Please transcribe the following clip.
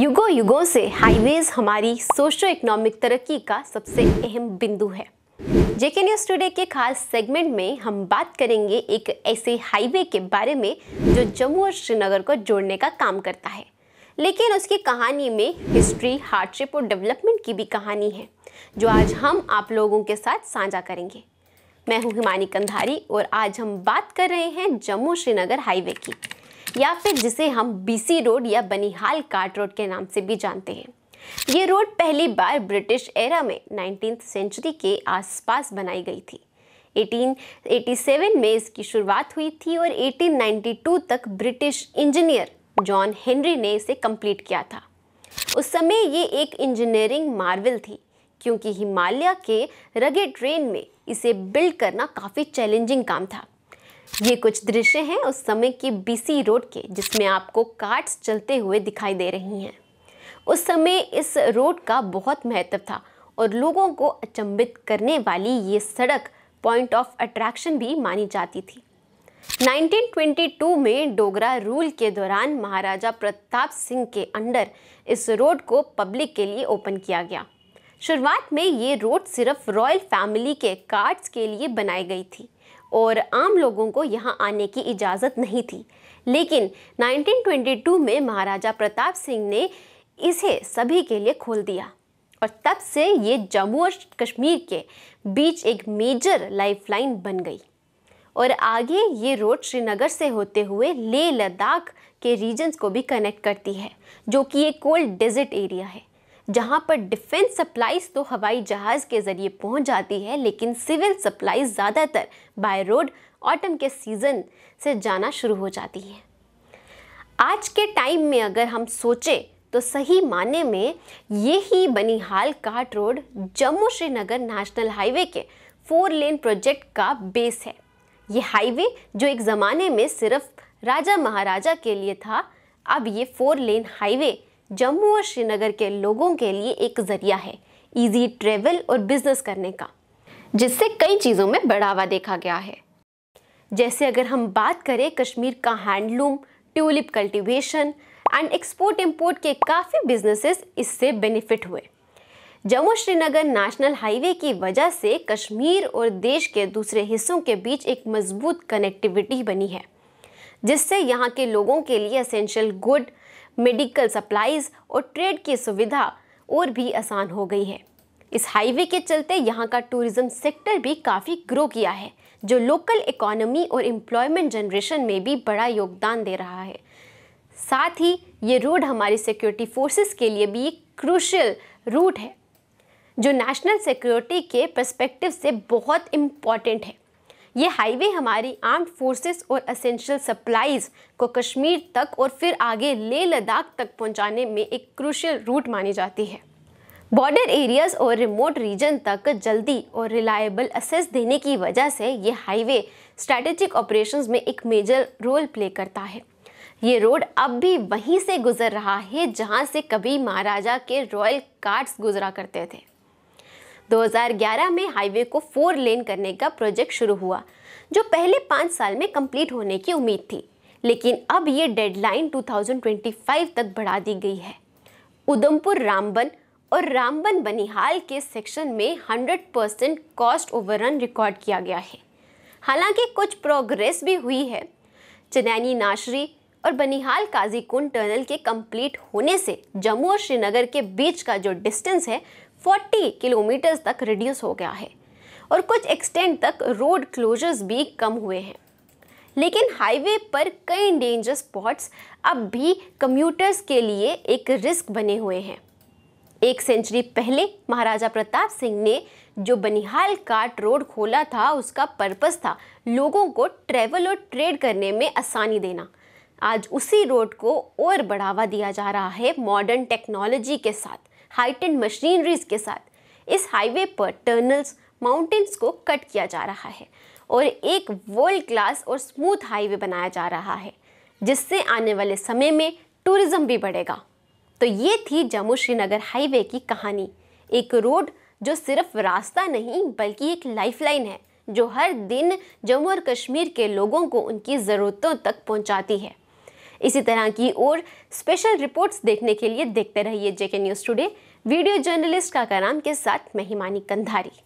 युगो युगों से हाईवेज हमारी सोशो इकोनॉमिक तरक्की का सबसे अहम बिंदु है जेके न्यूज टूडे के खास सेगमेंट में हम बात करेंगे एक ऐसे हाईवे के बारे में जो जम्मू और श्रीनगर को जोड़ने का काम करता है लेकिन उसकी कहानी में हिस्ट्री हार्डशिप और डेवलपमेंट की भी कहानी है जो आज हम आप लोगों के साथ साझा करेंगे मैं हूँ हिमानी कंधारी और आज हम बात कर रहे हैं जम्मू श्रीनगर हाईवे की या फिर जिसे हम बीसी रोड या बनिहाल काट रोड के नाम से भी जानते हैं ये रोड पहली बार ब्रिटिश एरा में नाइनटीन सेंचुरी के आसपास बनाई गई थी 1887 में इसकी शुरुआत हुई थी और 1892 तक ब्रिटिश इंजीनियर जॉन हेनरी ने इसे कंप्लीट किया था उस समय ये एक इंजीनियरिंग मार्वल थी क्योंकि हिमालय के रगे ट्रेन में इसे बिल्ड करना काफ़ी चैलेंजिंग काम था ये कुछ दृश्य हैं उस समय के बीसी रोड के जिसमें आपको कार्ट्स चलते हुए दिखाई दे रही हैं उस समय इस रोड का बहुत महत्व था और लोगों को अचंभित करने वाली ये सड़क पॉइंट ऑफ अट्रैक्शन भी मानी जाती थी 1922 में डोगरा रूल के दौरान महाराजा प्रताप सिंह के अंडर इस रोड को पब्लिक के लिए ओपन किया गया शुरुआत में ये रोड सिर्फ रॉयल फैमिली के कार्ड्स के लिए बनाई गई थी और आम लोगों को यहाँ आने की इजाज़त नहीं थी लेकिन 1922 में महाराजा प्रताप सिंह ने इसे सभी के लिए खोल दिया और तब से ये जम्मू और कश्मीर के बीच एक मेजर लाइफलाइन बन गई और आगे ये रोड श्रीनगर से होते हुए लेह लद्दाख के रीजन्स को भी कनेक्ट करती है जो कि ये कोल्ड डेजर्ट एरिया है जहाँ पर डिफेंस सप्लाईज तो हवाई जहाज़ के ज़रिए पहुँच जाती है लेकिन सिविल सप्लाईज ज़्यादातर बाय रोड ऑटम के सीज़न से जाना शुरू हो जाती है आज के टाइम में अगर हम सोचें तो सही माने में ये ही Banihal cart road Jammu Srinagar national highway के फोर लेन प्रोजेक्ट का बेस है ये हाईवे जो एक ज़माने में सिर्फ राजा महाराजा के लिए था अब ये फोर लेन हाईवे जम्मू और श्रीनगर के लोगों के लिए एक जरिया है इजी ट्रेवल और बिजनेस करने का जिससे कई चीज़ों में बढ़ावा देखा गया है जैसे अगर हम बात करें कश्मीर का handloom tulip cultivation and export import के काफ़ी बिजनेसेस इससे बेनिफिट हुए जम्मू श्रीनगर नेशनल हाईवे की वजह से कश्मीर और देश के दूसरे हिस्सों के बीच एक मजबूत कनेक्टिविटी बनी है जिससे यहाँ के लोगों के लिए असेंशियल गुड मेडिकल सप्लाईज और ट्रेड की सुविधा और भी आसान हो गई है इस हाईवे के चलते यहाँ का टूरिज्म सेक्टर भी काफ़ी ग्रो किया है जो लोकल इकोनॉमी और एम्प्लॉयमेंट जनरेशन में भी बड़ा योगदान दे रहा है साथ ही ये रोड हमारी सिक्योरिटी फोर्सेस के लिए भी एक क्रूशल रूट है जो नेशनल सिक्योरिटी के परस्पेक्टिव से बहुत इम्पॉर्टेंट है ये हाईवे हमारी आर्म्ड फोर्सेस और असेंशियल सप्लाईज को कश्मीर तक और फिर आगे लेह लद्दाख तक पहुंचाने में एक क्रूशियल रूट मानी जाती है बॉर्डर एरियाज और रिमोट रीजन तक जल्दी और रिलायबल असेस देने की वजह से ये हाईवे स्ट्रैटेजिक ऑपरेशंस में एक मेजर रोल प्ले करता है ये रोड अब भी वहीं से गुजर रहा है जहां से कभी महाराजा के रॉयल कार्ड्स गुजरा करते थे 2011 में हाईवे को फोर लेन करने का प्रोजेक्ट शुरू हुआ जो पहले पाँच साल में कंप्लीट होने की उम्मीद थी लेकिन अब ये डेडलाइन 2025 तक बढ़ा दी गई है उधमपुर रामबन और रामबन बनिहाल के सेक्शन में 100 परसेंट कॉस्ट ओवररन रिकॉर्ड किया गया है हालांकि कुछ प्रोग्रेस भी हुई है चनैनी नाशरी और बनिहाल काजीकुंड टनल के कंप्लीट होने से जम्मू और श्रीनगर के बीच का जो डिस्टेंस है 40 किलोमीटर तक रिड्यूस हो गया है और कुछ एक्सटेंट तक रोड क्लोजर्स भी कम हुए हैं लेकिन हाईवे पर कई डेंजर स्पॉट्स अब भी कम्यूटर्स के लिए एक रिस्क बने हुए हैं एक सेंचुरी पहले महाराजा प्रताप सिंह ने जो बनिहाल काट रोड खोला था उसका पर्पस था लोगों को ट्रेवल और ट्रेड करने में आसानी देना आज उसी रोड को और बढ़ावा दिया जा रहा है मॉडर्न टेक्नोलॉजी के साथ हाइटेड मशीनरीज के साथ इस हाईवे पर टर्नल्स माउंटेन्स को कट किया जा रहा है और एक वर्ल्ड क्लास और स्मूथ हाईवे बनाया जा रहा है जिससे आने वाले समय में टूरिज़्म भी बढ़ेगा तो ये थी जम्मू श्रीनगर हाईवे की कहानी एक रोड जो सिर्फ रास्ता नहीं बल्कि एक लाइफलाइन है जो हर दिन जम्मू और कश्मीर के लोगों को उनकी ज़रूरतों तक पहुंचाती है इसी तरह की और स्पेशल रिपोर्ट्स देखने के लिए देखते रहिए JK news today video journalist का कराम के साथ महिमानी कंधारी